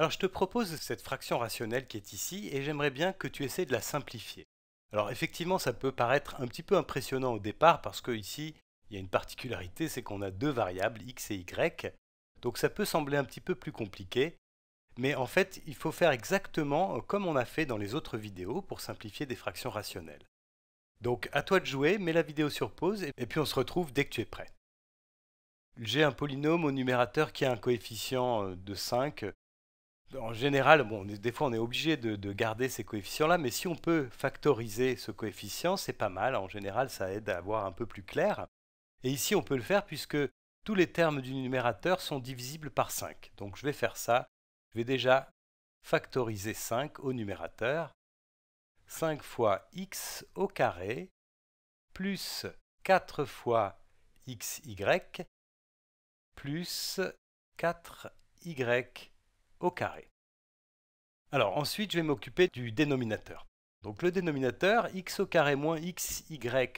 Alors je te propose cette fraction rationnelle qui est ici et j'aimerais bien que tu essaies de la simplifier. Alors effectivement ça peut paraître un petit peu impressionnant au départ parce que ici il y a une particularité, c'est qu'on a deux variables x et y, donc ça peut sembler un petit peu plus compliqué, mais en fait il faut faire exactement euh, comme on a fait dans les autres vidéos pour simplifier des fractions rationnelles. Donc à toi de jouer, mets la vidéo sur pause et puis on se retrouve dès que tu es prêt. J'ai un polynôme au numérateur qui a un coefficient euh, de 5 en général, bon, des fois on est obligé de, de garder ces coefficients-là, mais si on peut factoriser ce coefficient, c'est pas mal. En général, ça aide à avoir un peu plus clair. Et ici, on peut le faire puisque tous les termes du numérateur sont divisibles par 5. Donc je vais faire ça. Je vais déjà factoriser 5 au numérateur. 5 fois x au carré plus 4 fois xy plus 4y au carré. Alors ensuite, je vais m'occuper du dénominateur. Donc le dénominateur, x au carré moins xy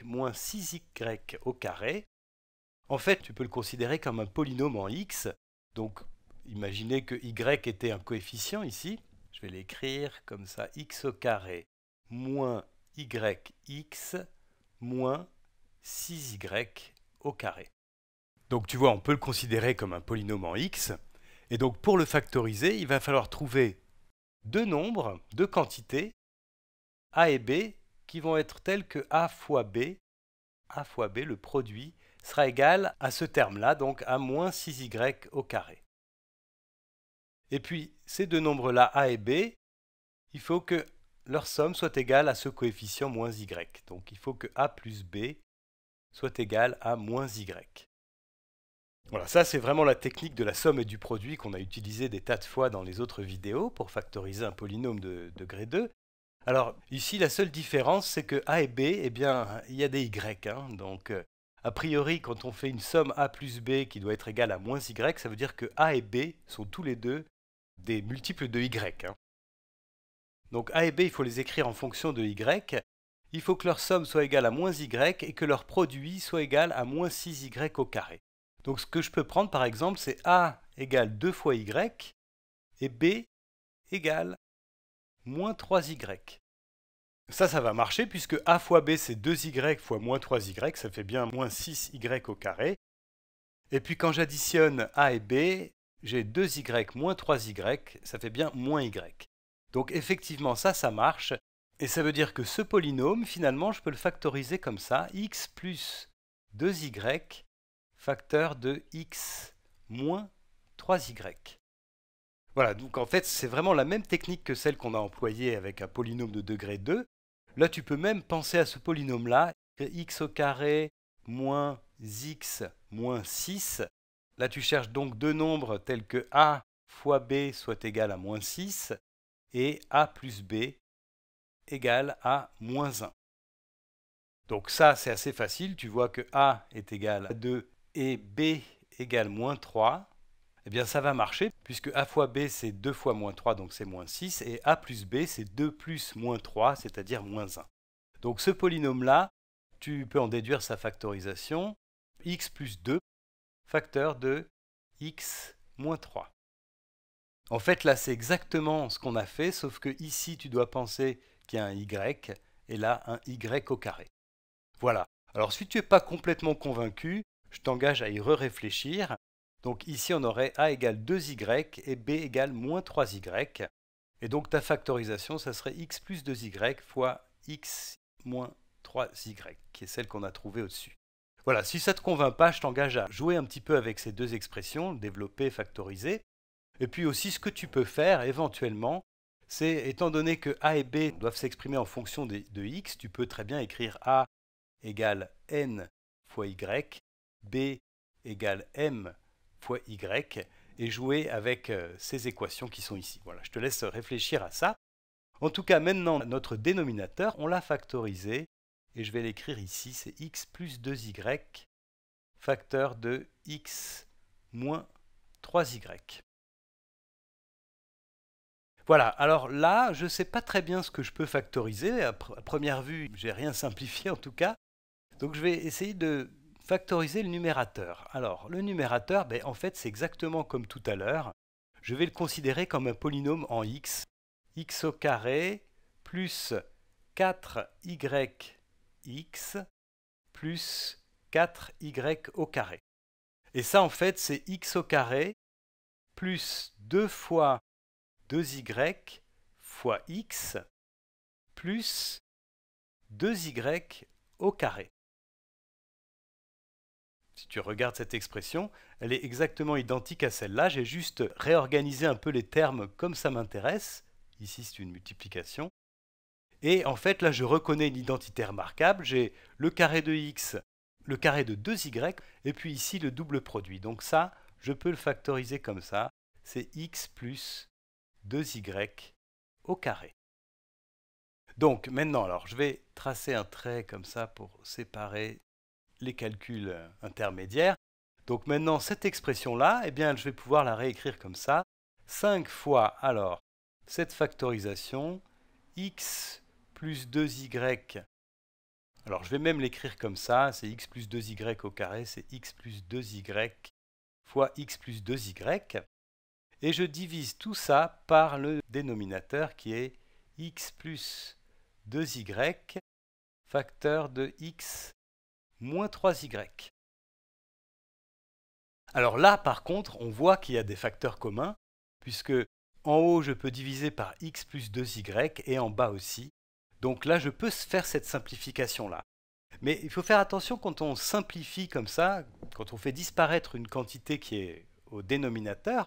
moins 6y au carré, en fait, tu peux le considérer comme un polynôme en x. Donc imaginez que y était un coefficient ici. Je vais l'écrire comme ça, x au carré moins yx moins 6y au carré. Donc tu vois, on peut le considérer comme un polynôme en x. Et donc pour le factoriser, il va falloir trouver deux nombres, deux quantités, a et b, qui vont être tels que a fois b, a fois b, le produit, sera égal à ce terme-là, donc à moins 6y au carré. Et puis, ces deux nombres-là, a et b, il faut que leur somme soit égale à ce coefficient moins y. Donc il faut que a plus b soit égal à moins y. Voilà, ça c'est vraiment la technique de la somme et du produit qu'on a utilisé des tas de fois dans les autres vidéos pour factoriser un polynôme de degré 2. Alors ici, la seule différence, c'est que A et B, eh bien, il y a des Y. Hein. donc, euh, a priori, quand on fait une somme A plus B qui doit être égale à moins Y, ça veut dire que A et B sont tous les deux des multiples de Y. Hein. Donc A et B, il faut les écrire en fonction de Y. Il faut que leur somme soit égale à moins Y et que leur produit soit égal à moins 6Y au carré. Donc ce que je peux prendre par exemple, c'est A égale 2 fois Y et B égale moins 3Y. Ça, ça va marcher puisque A fois B c'est 2Y fois moins 3Y, ça fait bien moins 6Y au carré. Et puis quand j'additionne A et B, j'ai 2Y moins 3Y, ça fait bien moins Y. Donc effectivement ça, ça marche. Et ça veut dire que ce polynôme, finalement, je peux le factoriser comme ça, x plus 2y facteur de x moins 3y. Voilà, donc en fait, c'est vraiment la même technique que celle qu'on a employée avec un polynôme de degré 2. Là, tu peux même penser à ce polynôme-là, x au carré moins x moins 6. Là, tu cherches donc deux nombres tels que a fois b soit égal à moins 6 et a plus b égal à moins 1. Donc ça, c'est assez facile. Tu vois que a est égal à 2 et b égale moins 3, eh bien ça va marcher, puisque a fois b c'est 2 fois moins 3, donc c'est moins 6, et a plus b c'est 2 plus moins 3, c'est-à-dire moins 1. Donc ce polynôme-là, tu peux en déduire sa factorisation, x plus 2, facteur de x moins 3. En fait, là, c'est exactement ce qu'on a fait, sauf que ici, tu dois penser qu'il y a un y, et là, un y au carré. Voilà. Alors, si tu n'es pas complètement convaincu, je t'engage à y réfléchir Donc ici, on aurait a égale 2y et b égale moins 3y. Et donc ta factorisation, ça serait x plus 2y fois x moins 3y, qui est celle qu'on a trouvée au-dessus. Voilà, si ça ne te convainc pas, je t'engage à jouer un petit peu avec ces deux expressions, développer, factoriser. Et puis aussi, ce que tu peux faire éventuellement, c'est étant donné que a et b doivent s'exprimer en fonction de, de x, tu peux très bien écrire a égale n fois y B égale M fois Y et jouer avec euh, ces équations qui sont ici. Voilà, je te laisse réfléchir à ça. En tout cas, maintenant, notre dénominateur, on l'a factorisé et je vais l'écrire ici, c'est x plus 2y facteur de x moins 3y. Voilà, alors là, je ne sais pas très bien ce que je peux factoriser. À, à première vue, j'ai rien simplifié en tout cas. Donc je vais essayer de Factoriser le numérateur. Alors, le numérateur, ben, en fait, c'est exactement comme tout à l'heure. Je vais le considérer comme un polynôme en x. x au carré plus 4yx plus 4y au carré. Et ça, en fait, c'est x au carré plus 2 fois 2y fois x plus 2y au carré si tu regardes cette expression, elle est exactement identique à celle-là. J'ai juste réorganisé un peu les termes comme ça m'intéresse. Ici, c'est une multiplication. Et en fait, là, je reconnais une identité remarquable. J'ai le carré de x, le carré de 2y, et puis ici, le double produit. Donc ça, je peux le factoriser comme ça. C'est x plus 2y au carré. Donc maintenant, alors, je vais tracer un trait comme ça pour séparer les calculs euh, intermédiaires. Donc maintenant, cette expression-là, eh bien, je vais pouvoir la réécrire comme ça. 5 fois, alors, cette factorisation, x plus 2y. Alors, je vais même l'écrire comme ça, c'est x plus 2y au carré, c'est x plus 2y fois x plus 2y. Et je divise tout ça par le dénominateur qui est x plus 2y, facteur de x moins 3y. Alors là, par contre, on voit qu'il y a des facteurs communs, puisque en haut, je peux diviser par x plus 2y, et en bas aussi. Donc là, je peux faire cette simplification-là. Mais il faut faire attention quand on simplifie comme ça, quand on fait disparaître une quantité qui est au dénominateur,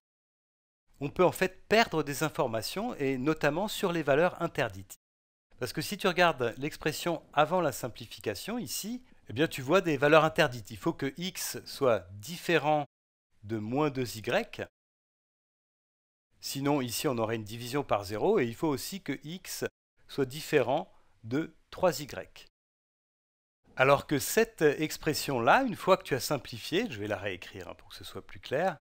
on peut en fait perdre des informations, et notamment sur les valeurs interdites. Parce que si tu regardes l'expression avant la simplification, ici, eh bien tu vois des valeurs interdites. Il faut que x soit différent de moins 2y. Sinon, ici, on aurait une division par 0 et il faut aussi que x soit différent de 3y. Alors que cette expression-là, une fois que tu as simplifié, je vais la réécrire hein, pour que ce soit plus clair,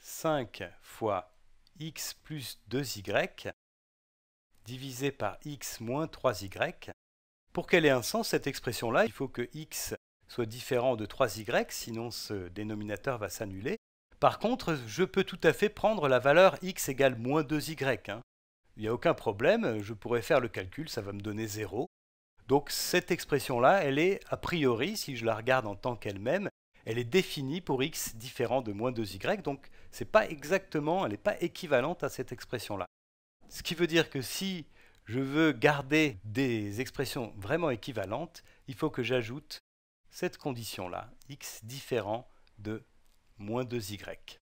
5 fois x plus 2y divisé par x moins 3y, pour qu'elle ait un sens, cette expression-là, il faut que x soit différent de 3y, sinon ce dénominateur va s'annuler. Par contre, je peux tout à fait prendre la valeur x égale moins 2y. Hein. Il n'y a aucun problème, je pourrais faire le calcul, ça va me donner 0. Donc cette expression-là, elle est a priori, si je la regarde en tant qu'elle-même, elle est définie pour x différent de moins 2y, donc c'est pas exactement, elle n'est pas équivalente à cette expression-là. Ce qui veut dire que si je veux garder des expressions vraiment équivalentes, il faut que j'ajoute cette condition-là, x différent de moins 2y.